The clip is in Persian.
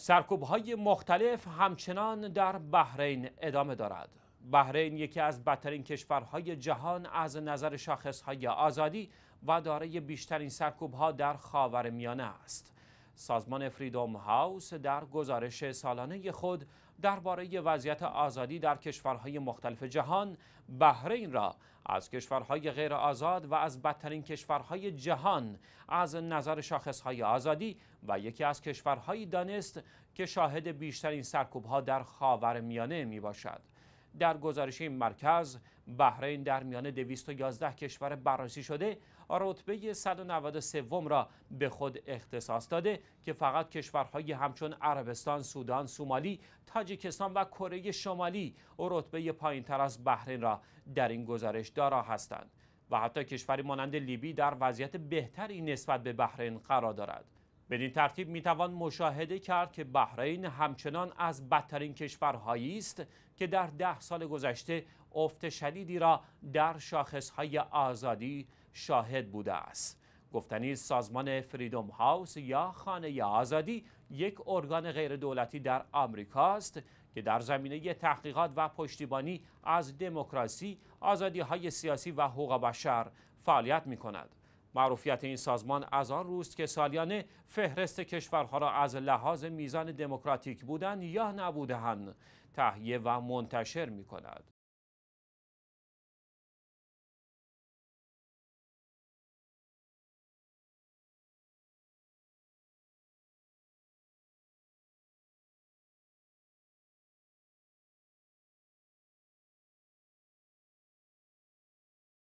سرکوب های مختلف همچنان در بحرین ادامه دارد. بحرین یکی از بدترین کشورهای جهان از نظر شاخص های آزادی و دارای بیشترین سرکوب ها در خاورمیانه میانه است. سازمان فریدوم هاوس در گزارش سالانه خود درباره وضعیت آزادی در کشورهای مختلف جهان بحرین را از کشورهای غیر آزاد و از بدترین کشورهای جهان از نظر شاخصهای آزادی و یکی از کشورهایی دانست که شاهد بیشترین سرکوبها در خاورمیانه میانه می باشد. در گزارش این مرکز بحرین در میان 211 کشور بررسی شده رتبه 193 را به خود اختصاص داده که فقط کشورهای همچون عربستان، سودان، سومالی، تاجیکستان و کره شمالی رتبه پایینتر از بحرین را در این گزارش دارا هستند و حتی کشوری مانند لیبی در وضعیت بهتری نسبت به بحرین قرار دارد. بدین ترتیب می توان مشاهده کرد که بحرین همچنان از بدترین کشورهایی است که در ده سال گذشته افت شدیدی را در شاخصهای آزادی شاهد بوده است. گفتنی سازمان فریدوم هاوس یا خانه آزادی یک ارگان دولتی در آمریکا است که در زمینه تحقیقات و پشتیبانی از دموکراسی، آزادی های سیاسی و حقوق بشر فعالیت می کند. معروفیت این سازمان از آن روست که سالیانه فهرست کشورها را از لحاظ میزان دموکراتیک بودن یا نبودهن تهیه و منتشر می کند.